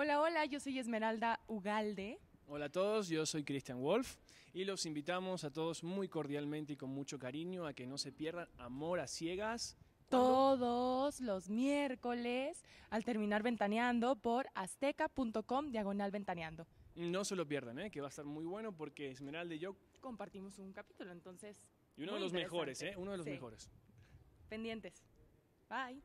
Hola, hola, yo soy Esmeralda Ugalde. Hola a todos, yo soy Cristian Wolf y los invitamos a todos muy cordialmente y con mucho cariño a que no se pierdan Amor a Ciegas. Todos los miércoles al terminar ventaneando por azteca.com diagonal ventaneando. No se lo pierdan, ¿eh? que va a estar muy bueno porque Esmeralda y yo compartimos un capítulo, entonces. Y uno de los mejores, ¿eh? Uno de los mejores. Pendientes. Bye.